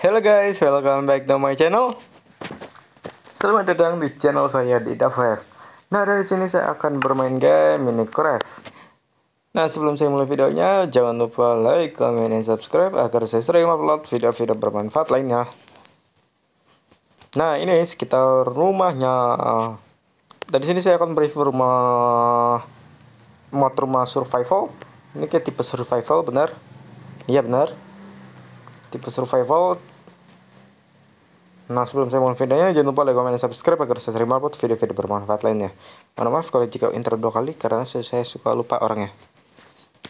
Hello guys, welcome back to my channel. Selamat datang di channel saya di Dafer. Nah dari sini saya akan bermain game Minecraft. Nah sebelum saya mulai videonya, jangan lupa like, comment, dan subscribe agar saya sering upload video-video bermanfaat lainnya. Nah ini sekitar rumahnya. Dari sini saya akan mereview rumah mod rumah survival. Ini kayak tipe survival benar? Iya benar tipe survival Nah sebelum saya mulai videonya jangan lupa like, comment, dan subscribe agar saya terima upload video-video bermanfaat lainnya. Mohon maaf kalau jika intro dua kali karena saya suka lupa orangnya.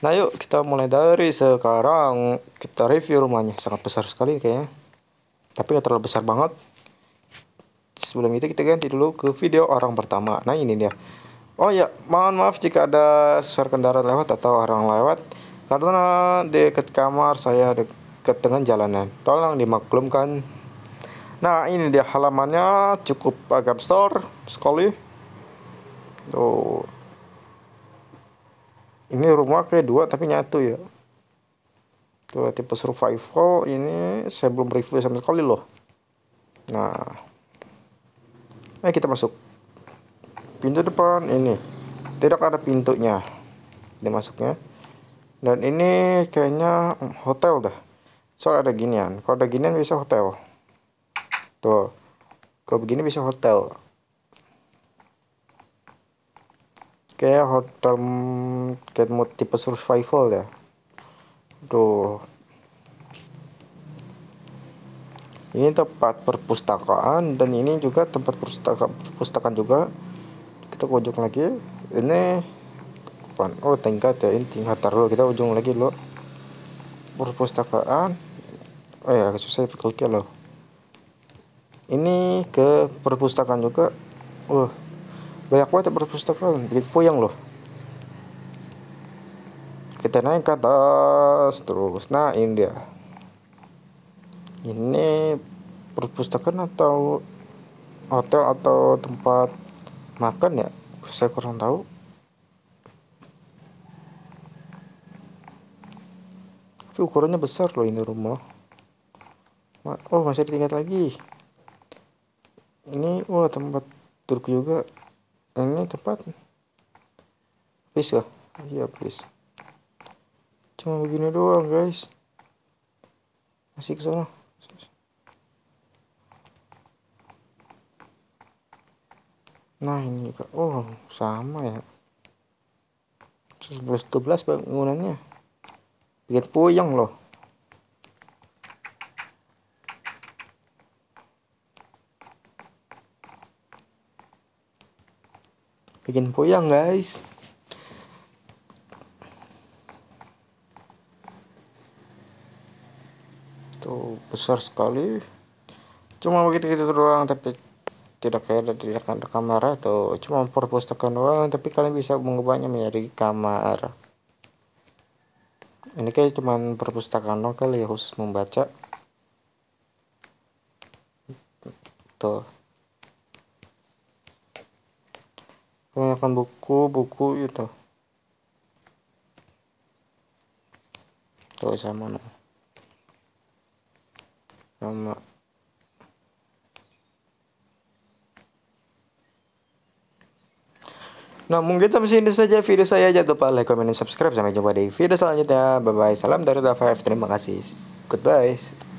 Nah yuk kita mulai dari sekarang kita review rumahnya sangat besar sekali kayaknya. Tapi nggak terlalu besar banget. Sebelum itu kita ganti dulu ke video orang pertama. Nah ini dia. Oh ya mohon maaf jika ada suara kendaraan lewat atau orang lewat karena dekat kamar saya dekat dekat dengan jalanan. Tolong dimaklumkan. Nah, ini dia halamannya cukup agak besar sekali. Tuh. Ini rumah kayak dua tapi nyatu ya. Tuh tipe survival ini saya belum review sama sekali loh. Nah. Ayo kita masuk. Pintu depan ini. Tidak ada pintunya. Dia masuknya. Dan ini kayaknya hmm, hotel dah soal ada ginian kalau ada ginian bisa hotel tuh kalau begini bisa hotel kayak hotel kayak mode tipe survival ya tuh ini tempat perpustakaan dan ini juga tempat perpustaka perpustakaan juga kita ujung lagi ini oh tingkat ya ini tingkat taruh kita ujung lagi lo perpustakaan oh ya susah klik loh ini ke perpustakaan juga wah banyak banget ya perpustakaan bikin puyeng loh kita naik ke atas terus nah ini dia ini perpustakaan atau hotel atau tempat makan ya saya kurang tahu tapi ukurannya besar loh ini rumah oh masih teringat ditingkat lagi ini wah oh, tempat Turki juga ini tempat please lah. iya please cuma begini doang guys masih ke sana nah ini juga oh sama ya 11 12 bangunannya bikin puyeng loh bikin puyang guys tuh besar sekali cuma begitu gitu doang tapi tidak kayak di rekan kamar atau cuma perpustakaan doang tapi kalian bisa mengubahnya menjadi kamar ini kayak cuman perpustakaan lokal kali ya khusus membaca tuh menggunakan buku-buku itu tuh sama no. sama Nah mungkin sampai sini saja video saya Jangan lupa like, comment, dan subscribe Sampai jumpa di video selanjutnya Bye bye Salam dari Dafa Terima kasih Goodbye